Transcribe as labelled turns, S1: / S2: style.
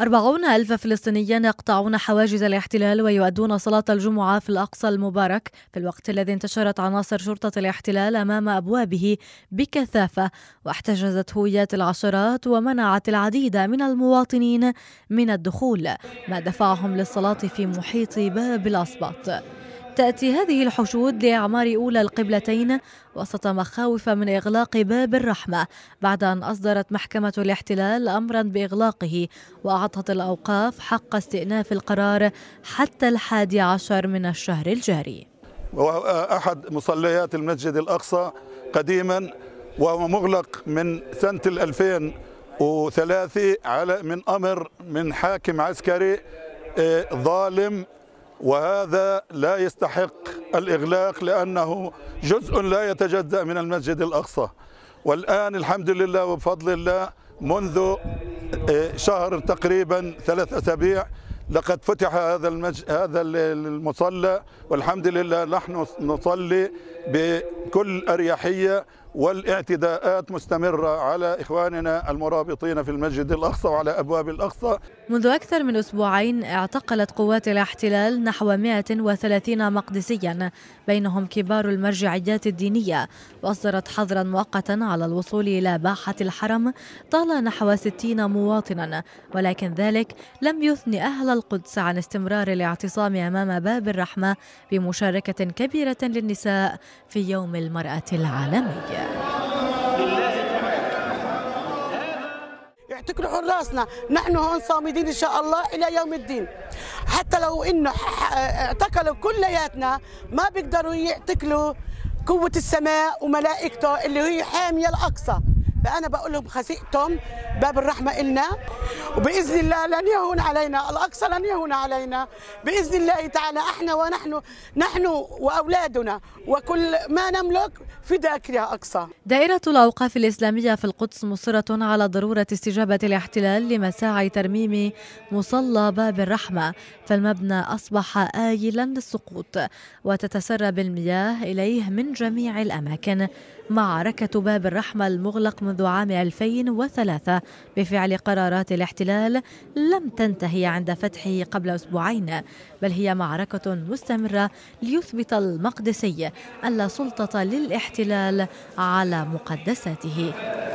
S1: أربعون ألف فلسطيني يقطعون حواجز الاحتلال ويؤدون صلاة الجمعة في الأقصى المبارك في الوقت الذي انتشرت عناصر شرطة الاحتلال أمام أبوابه بكثافة واحتجزت هويات العشرات ومنعت العديد من المواطنين من الدخول ما دفعهم للصلاة في محيط باب الأسباط تأتي هذه الحشود لإعمار أولى القبلتين وسط مخاوف من إغلاق باب الرحمة بعد أن أصدرت محكمة الاحتلال أمرا بإغلاقه وأعطت الأوقاف حق استئناف القرار حتى الحادي عشر من الشهر الجاري
S2: أحد مصليات المسجد الأقصى قديما وهو مغلق من سنة 2003 على من أمر من حاكم عسكري آه، ظالم وهذا لا يستحق الإغلاق لأنه جزء لا يتجزأ من المسجد الأقصى والآن الحمد لله وبفضل الله منذ آه، شهر تقريبا ثلاث أسابيع لقد فتح هذا المج... هذا المصلى والحمد لله نحن نصلي بكل اريحيه والاعتداءات مستمرة على إخواننا المرابطين في المسجد الأقصى وعلى أبواب الأقصى
S1: منذ أكثر من أسبوعين اعتقلت قوات الاحتلال نحو 130 مقدسيا بينهم كبار المرجعيات الدينية وأصدرت حظرا مؤقتا على الوصول إلى باحة الحرم طال نحو 60 مواطنا ولكن ذلك لم يثن أهل القدس عن استمرار الاعتصام أمام باب الرحمة بمشاركة كبيرة للنساء في يوم المرأة
S3: العالمي راسنا نحن هون صامدين إن شاء الله إلى يوم الدين حتى لو إنه اعتقلوا كلياتنا ما بيقدروا يعتقلوا قوة السماء وملائكته اللي هي حامية الأقصى فأنا بقول لهم خسئتم باب الرحمة إلنا وبإذن الله لن يهون علينا الأقصى لن يهون علينا بإذن الله تعالى إحنا ونحن نحن وأولادنا وكل ما نملك في يا أقصى
S1: دائرة الأوقاف الإسلامية في القدس مصرة على ضرورة استجابة الاحتلال لمساعي ترميم مصلى باب الرحمة فالمبنى أصبح آيلا للسقوط وتتسرب المياه إليه من جميع الأماكن معركة باب الرحمة المغلق منذ عام 2003 بفعل قرارات الاحتلال لم تنتهي عند فتحه قبل أسبوعين بل هي معركة مستمرة ليثبت المقدسي أن لا سلطة للاحتلال على مقدساته